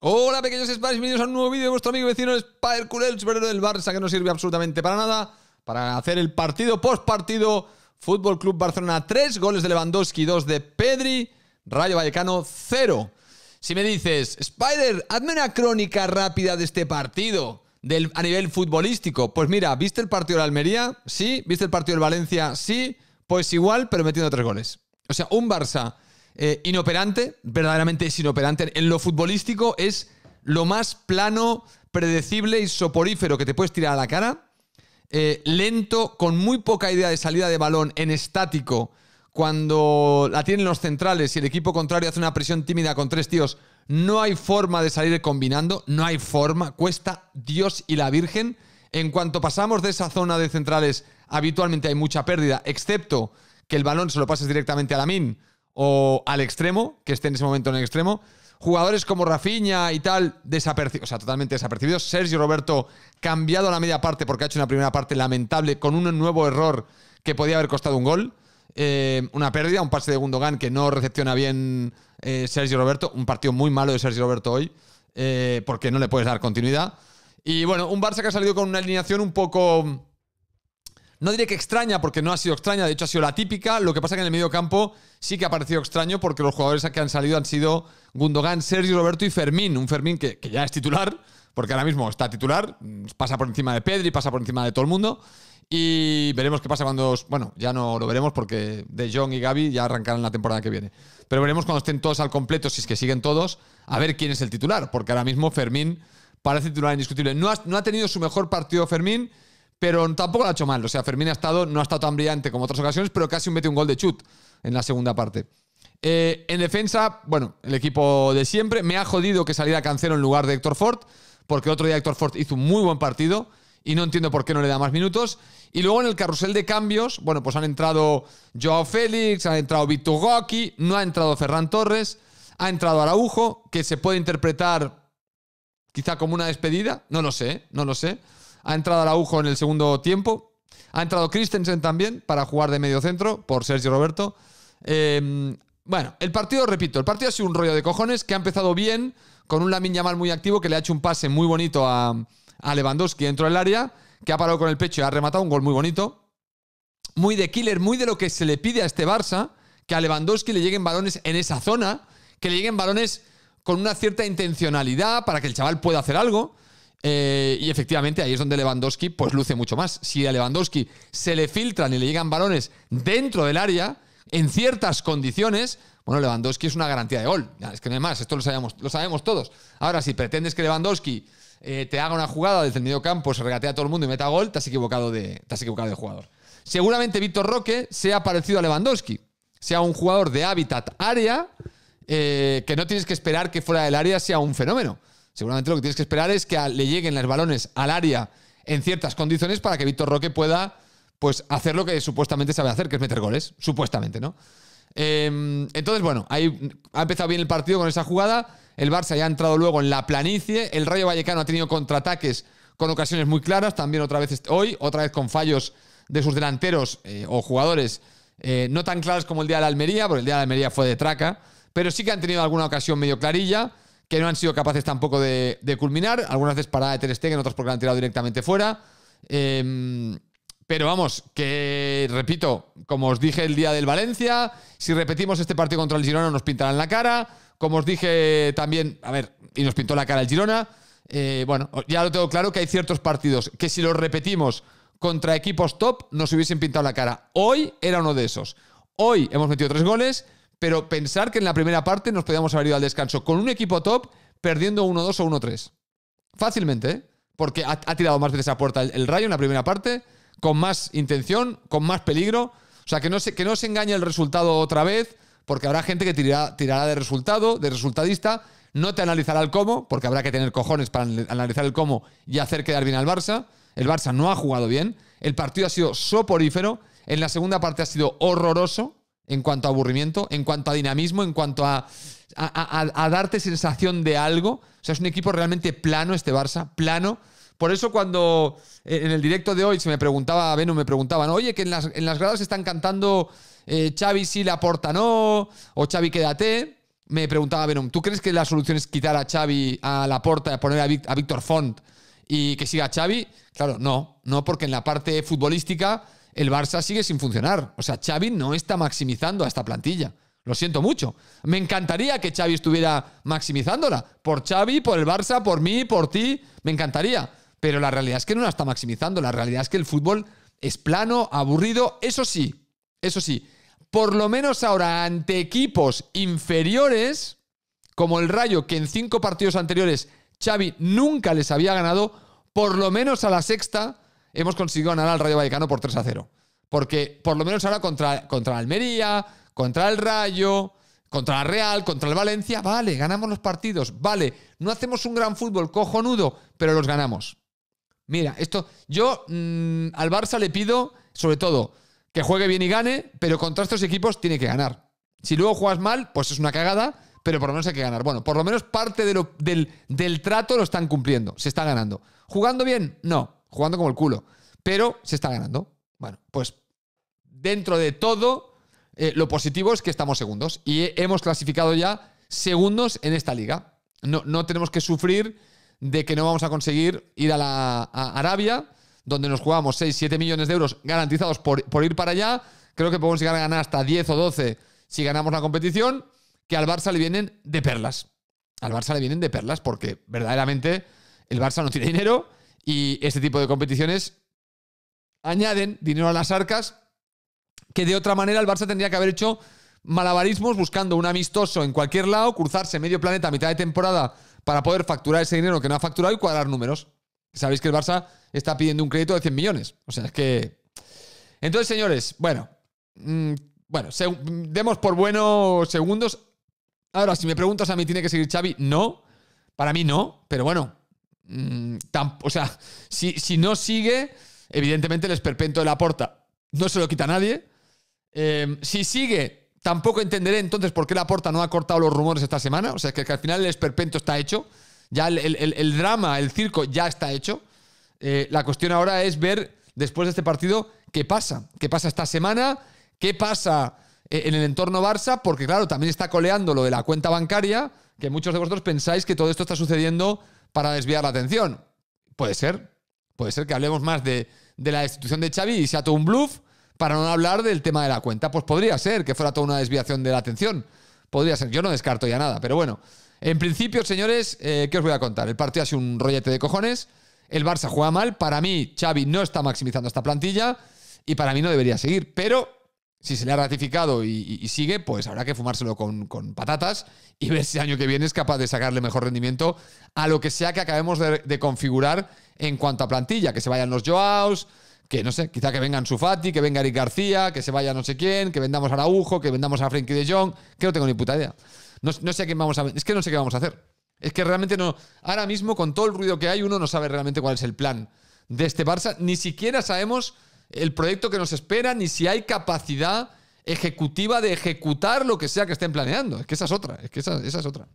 Hola pequeños Spiders, bienvenidos a un nuevo vídeo de vuestro amigo vecino Spider Curel, el del Barça que no sirve absolutamente para nada, para hacer el partido post partido, Fútbol Club Barcelona 3, goles de Lewandowski, 2 de Pedri, Rayo Vallecano 0. Si me dices, Spider, hazme una crónica rápida de este partido a nivel futbolístico, pues mira, ¿viste el partido de Almería? Sí, ¿viste el partido del Valencia? Sí, pues igual, pero metiendo tres goles. O sea, un Barça eh, inoperante, verdaderamente es inoperante en lo futbolístico, es lo más plano, predecible y soporífero que te puedes tirar a la cara. Eh, lento, con muy poca idea de salida de balón, en estático, cuando la tienen los centrales y el equipo contrario hace una presión tímida con tres tíos, no hay forma de salir combinando, no hay forma, cuesta Dios y la Virgen. En cuanto pasamos de esa zona de centrales, habitualmente hay mucha pérdida, excepto que el balón se lo pases directamente a la min o al extremo, que esté en ese momento en el extremo. Jugadores como Rafinha y tal, desapercibidos, o sea, totalmente desapercibidos. Sergio Roberto cambiado a la media parte porque ha hecho una primera parte lamentable con un nuevo error que podía haber costado un gol. Eh, una pérdida, un pase de Gundogan que no recepciona bien eh, Sergio Roberto. Un partido muy malo de Sergio Roberto hoy eh, porque no le puedes dar continuidad. Y bueno, un Barça que ha salido con una alineación un poco no diré que extraña, porque no ha sido extraña, de hecho ha sido la típica. Lo que pasa que en el medio campo sí que ha parecido extraño, porque los jugadores que han salido han sido Gundogan, Sergio Roberto y Fermín. Un Fermín que, ya es titular, porque ahora mismo está titular, pasa por encima de Pedri, pasa por encima de todo el mundo. Y veremos qué pasa cuando. Bueno, ya no lo veremos porque De Jong y Gaby ya arrancarán la temporada que viene. Pero veremos cuando estén todos al completo, si es que siguen todos, a ver quién es el titular. Porque ahora mismo Fermín parece titular indiscutible. No ha, no ha tenido su mejor partido Fermín pero tampoco lo ha hecho mal. O sea, Fermín ha estado, no ha estado tan brillante como otras ocasiones, pero casi mete un gol de chut en la segunda parte. Eh, en defensa, bueno, el equipo de siempre. Me ha jodido que saliera Cancelo en lugar de Héctor Ford, porque otro día Héctor Ford hizo un muy buen partido y no entiendo por qué no le da más minutos. Y luego en el carrusel de cambios, bueno, pues han entrado Joao Félix, ha entrado Víctor Goki, no ha entrado Ferran Torres, ha entrado Araujo, que se puede interpretar quizá como una despedida, no lo sé, no lo sé. Ha entrado Araujo en el segundo tiempo. Ha entrado Christensen también para jugar de medio centro por Sergio Roberto. Em, bueno, el partido, repito, el partido ha sido un rollo de cojones que ha empezado bien con un Lamin Yamal muy activo que le ha hecho un pase muy bonito a, a Lewandowski dentro del área, que ha parado con el pecho y ha rematado un gol muy bonito. Muy de killer, muy de lo que se le pide a este Barça, que a Lewandowski le lleguen balones en esa zona, que le lleguen balones con una cierta intencionalidad para que el chaval pueda hacer algo. Eh, y efectivamente ahí es donde Lewandowski pues luce mucho más. Si a Lewandowski se le filtran y le llegan balones dentro del área, en ciertas condiciones, bueno, Lewandowski es una garantía de gol. Es que no hay más, esto lo sabemos, lo sabemos todos. Ahora, si pretendes que Lewandowski eh, te haga una jugada desde el medio campo, se regatea a todo el mundo y meta gol, te has equivocado de, equivocado de jugador. Seguramente Víctor Roque sea parecido a Lewandowski, sea un jugador de hábitat área, eh, que no tienes que esperar que fuera del área sea un fenómeno. Seguramente lo que tienes que esperar es que le lleguen los balones al área en ciertas condiciones para que Víctor Roque pueda pues, hacer lo que supuestamente sabe hacer, que es meter goles. Supuestamente, ¿no? Em, entonces, bueno, ahí ha empezado bien el partido con esa jugada. El Barça ya ha entrado luego en la planicie. El Rayo Vallecano ha tenido contraataques con ocasiones muy claras. También otra vez hoy, otra vez con fallos de sus delanteros eh, o jugadores eh, no tan claros como el día de la Almería, porque el día de la Almería fue de traca. Pero sí que han tenido alguna ocasión medio clarilla que no han sido capaces tampoco de, culminar. Algunas veces para Ter en otras porque la han tirado directamente fuera. Em, pero vamos, que repito, como os dije el día del Valencia, si repetimos este partido contra el Girona nos pintarán la cara. Como os dije también, a ver, y nos pintó la cara el Girona. Eh, bueno, ya lo tengo claro que hay ciertos partidos que si los repetimos contra equipos top nos hubiesen pintado la cara. Hoy era uno de esos. Hoy hemos metido tres goles pero pensar que en la primera parte nos podíamos haber ido al descanso con un equipo top perdiendo 1-2 o 1-3. Fácilmente, ¿eh? Porque ha, tirado más veces a puerta el, rayo en la primera parte, con más intención, con más peligro. O sea, que no se, que no engañe el resultado otra vez, porque habrá gente que tirará, tirará de resultado, de resultadista, no te analizará el cómo, porque habrá que tener cojones para analizar el cómo y hacer quedar bien al Barça. El Barça no ha jugado bien, el partido ha sido soporífero, en la segunda parte ha sido horroroso, en cuanto a aburrimiento, en cuanto a dinamismo, en cuanto a, darte sensación de algo. O sea, es un equipo realmente plano este Barça, plano. Por eso cuando eh, en el directo de hoy se me preguntaba, Venom, me preguntaban, oye, que en las, gradas están cantando Chavi eh, Xavi sí la porta no, o Xavi quédate. Me preguntaba Venom, ¿tú crees que la solución es quitar a Xavi a la porta, poner a, Víctor Font y que siga Xavi? Claro, no, no, porque en la parte futbolística el Barça sigue sin funcionar. O sea, Xavi no está maximizando a esta plantilla. Lo siento mucho. Me encantaría que Xavi estuviera maximizándola. Por Xavi, por el Barça, por mí, por ti. Me encantaría. Pero la realidad es que no la está maximizando. La realidad es que el fútbol es plano, aburrido. Eso sí, eso sí. Por lo menos ahora ante equipos inferiores, como el Rayo, que en cinco partidos anteriores Xavi nunca les había ganado, por lo menos a la sexta hemos conseguido ganar al Rayo Vallecano por 3 a 0. Porque por lo menos ahora contra, contra Almería, contra el Rayo, contra la Real, contra el Valencia, vale, ganamos los partidos, vale, no hacemos un gran fútbol cojonudo, pero los ganamos. Mira, esto, yo mm, al Barça le pido, sobre todo, que juegue bien y gane, pero contra estos equipos tiene que ganar. Si luego juegas mal, pues es una cagada, pero por lo menos hay que ganar. Bueno, por lo menos parte del trato lo están cumpliendo, se está ganando. ¿Jugando bien? No jugando como el culo. Pero se está ganando. Bueno, pues dentro de todo, eh, lo positivo es que estamos segundos y hemos clasificado ya segundos en esta liga. No, tenemos que sufrir de que no vamos a conseguir ir a, la, Arabia, donde nos jugamos 6, 7 millones de euros garantizados por, por ir para allá. Creo que podemos llegar a ganar hasta 10 o 12 si ganamos la competición, que al Barça le vienen de perlas. Al Barça le vienen de perlas porque verdaderamente el Barça no tiene dinero, y este tipo de competiciones añaden dinero a las arcas que de otra manera el Barça tendría que haber hecho malabarismos buscando un amistoso en cualquier lado, cruzarse medio planeta a mitad de temporada para poder facturar ese dinero que no ha facturado y cuadrar números. Sabéis que el Barça está pidiendo un crédito de 100 millones. O sea, es que... Entonces, señores, bueno, mm, bueno, demos por buenos segundos. Ahora, si me preguntas a mí, ¿tiene que seguir Xavi? No, para mí no, pero bueno, Mm, o sea, si, no sigue, evidentemente el esperpento de la porta no se lo quita nadie. Em, si sigue, tampoco entenderé entonces por qué la porta no ha cortado los rumores esta semana. O sea, que, al final el esperpento está hecho. Ya el, drama, el circo ya está hecho. Eh, la cuestión ahora es ver, después de este partido, qué pasa. ¿Qué pasa esta semana? ¿Qué pasa eh, en el entorno Barça? Porque, claro, también está coleando lo de la cuenta bancaria, que muchos de vosotros pensáis que todo esto está sucediendo para desviar la atención. Puede ser. Puede ser que hablemos más de, la destitución de Xavi y sea todo un bluff para no hablar del tema de la cuenta. Pues podría ser que fuera toda una desviación de la atención. Podría ser. Yo no descarto ya nada, pero bueno. En principio, señores, eh, ¿qué os voy a contar? El partido ha sido un rollete de cojones. El Barça juega mal. Para mí, Xavi no está maximizando esta plantilla y para mí no debería seguir. Pero si se le ha ratificado y, sigue, pues habrá que fumárselo con, patatas y ver si el año que viene es capaz de sacarle mejor rendimiento a lo que sea que acabemos de, configurar en cuanto a plantilla, que se vayan los Joaos, que no sé, quizá que vengan Sufati, que venga Eric García, que se vaya no sé quién, que vendamos a Araujo, que vendamos a Frenkie de Jong, que no tengo ni puta idea. No, sé vamos a es que no sé qué vamos a hacer. Es que realmente no. Ahora mismo, con todo el ruido que hay, uno no sabe realmente cuál es el plan de este Barça. Ni siquiera sabemos el proyecto que nos espera, ni si hay capacidad ejecutiva de ejecutar lo que sea que estén planeando. Es que esa es otra, es que esa, es otra.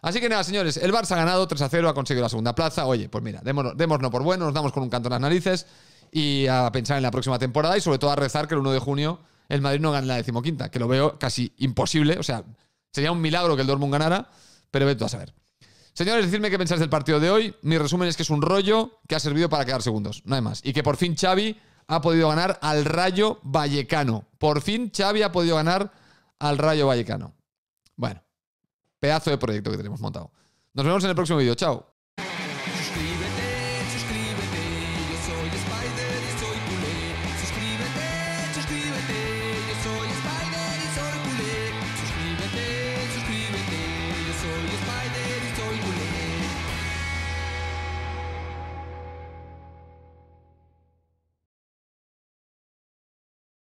Así que nada, señores, el Barça ha ganado 3 a 0, ha conseguido la segunda plaza. Oye, pues mira, démoslo por bueno, nos damos con un canto en las narices y a pensar en la próxima temporada y sobre todo a rezar que el 1 de junio el Madrid no gane la decimoquinta, que lo veo casi imposible. O sea, sería un milagro que el Dortmund ganara, pero vete a saber. Señores, decirme qué pensáis del partido de hoy. Mi resumen es que es un rollo que ha servido para quedar segundos, no hay más. Y que por fin Xavi ha podido ganar al Rayo Vallecano. Por fin Xavi ha podido ganar al Rayo Vallecano. Bueno, pedazo de proyecto que tenemos montado. Nos vemos en el próximo vídeo. Chao.